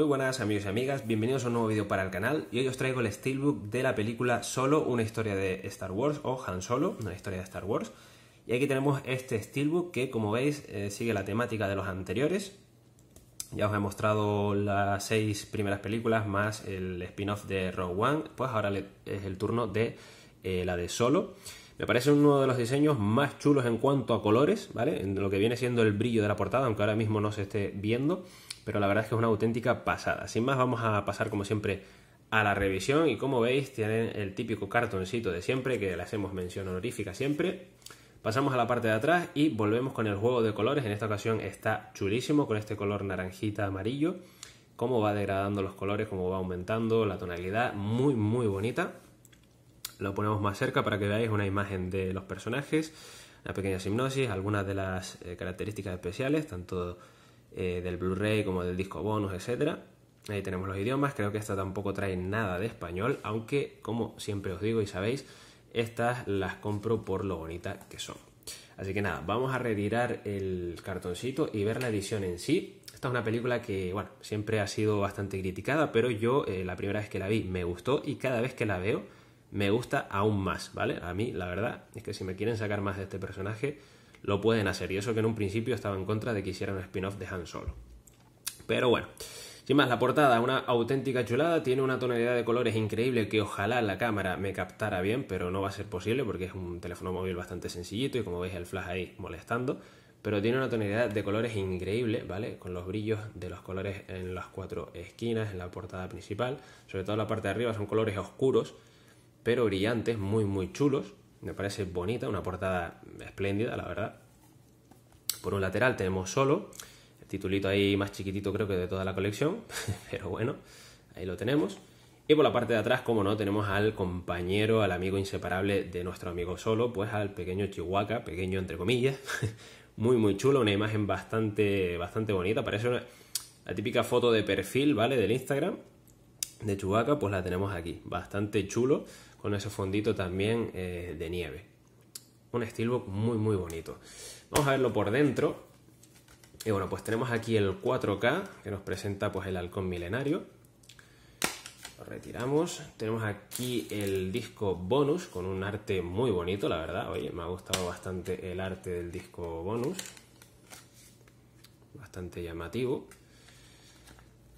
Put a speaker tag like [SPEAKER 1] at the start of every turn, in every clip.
[SPEAKER 1] Muy buenas amigos y amigas, bienvenidos a un nuevo vídeo para el canal y hoy os traigo el steelbook de la película Solo, una historia de Star Wars o Han Solo, una historia de Star Wars. Y aquí tenemos este steelbook que como veis eh, sigue la temática de los anteriores. Ya os he mostrado las seis primeras películas más el spin-off de Rogue One, pues ahora es el turno de eh, la de Solo. Me parece uno de los diseños más chulos en cuanto a colores, ¿vale? En lo que viene siendo el brillo de la portada, aunque ahora mismo no se esté viendo, pero la verdad es que es una auténtica pasada. Sin más, vamos a pasar como siempre a la revisión y como veis tienen el típico cartoncito de siempre, que le hacemos mención honorífica siempre. Pasamos a la parte de atrás y volvemos con el juego de colores. En esta ocasión está chulísimo con este color naranjita amarillo. Cómo va degradando los colores, cómo va aumentando la tonalidad. Muy, muy bonita lo ponemos más cerca para que veáis una imagen de los personajes, una pequeña hipnosis, algunas de las eh, características especiales, tanto eh, del Blu-ray como del disco bonus, etcétera. Ahí tenemos los idiomas, creo que esta tampoco trae nada de español, aunque como siempre os digo y sabéis, estas las compro por lo bonitas que son. Así que nada, vamos a retirar el cartoncito y ver la edición en sí. Esta es una película que, bueno, siempre ha sido bastante criticada, pero yo eh, la primera vez que la vi me gustó y cada vez que la veo me gusta aún más, ¿vale? A mí, la verdad, es que si me quieren sacar más de este personaje, lo pueden hacer. Y eso que en un principio estaba en contra de que hicieran un spin-off de Han Solo. Pero bueno, sin más, la portada, una auténtica chulada, tiene una tonalidad de colores increíble que ojalá la cámara me captara bien, pero no va a ser posible porque es un teléfono móvil bastante sencillito y como veis el flash ahí molestando. Pero tiene una tonalidad de colores increíble, ¿vale? Con los brillos de los colores en las cuatro esquinas, en la portada principal. Sobre todo la parte de arriba son colores oscuros, pero brillantes, muy, muy chulos. Me parece bonita, una portada espléndida, la verdad. Por un lateral tenemos solo, el titulito ahí más chiquitito creo que de toda la colección, pero bueno, ahí lo tenemos. Y por la parte de atrás, como no, tenemos al compañero, al amigo inseparable de nuestro amigo solo, pues al pequeño Chihuahua, pequeño entre comillas, muy muy chulo, una imagen bastante, bastante bonita, parece una, la típica foto de perfil, ¿vale? Del Instagram, de Chewbacca, pues la tenemos aquí, bastante chulo, con ese fondito también eh, de nieve. Un steelbook muy, muy bonito. Vamos a verlo por dentro. Y bueno, pues tenemos aquí el 4K, que nos presenta pues el halcón milenario. Lo retiramos. Tenemos aquí el disco bonus, con un arte muy bonito, la verdad. Oye, me ha gustado bastante el arte del disco bonus. Bastante llamativo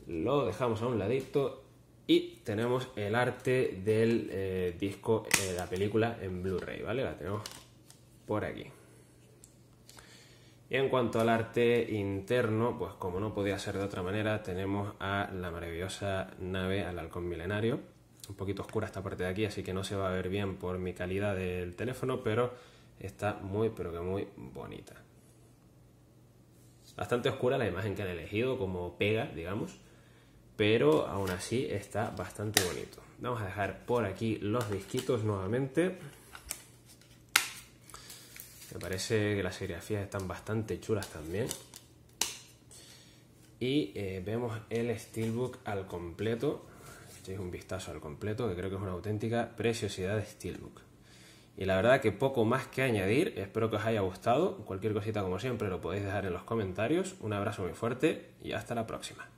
[SPEAKER 1] lo dejamos a un ladito y tenemos el arte del eh, disco, eh, la película en Blu-ray, ¿vale? La tenemos por aquí. Y en cuanto al arte interno, pues como no podía ser de otra manera, tenemos a la maravillosa nave, al halcón milenario. Un poquito oscura esta parte de aquí, así que no se va a ver bien por mi calidad del teléfono, pero está muy, pero que muy bonita. Bastante oscura la imagen que han elegido, como pega, digamos pero aún así está bastante bonito. Vamos a dejar por aquí los disquitos nuevamente. Me parece que las serigrafías están bastante chulas también. Y eh, vemos el Steelbook al completo. Echéis este un vistazo al completo, que creo que es una auténtica preciosidad de Steelbook. Y la verdad que poco más que añadir, espero que os haya gustado. Cualquier cosita como siempre lo podéis dejar en los comentarios. Un abrazo muy fuerte y hasta la próxima.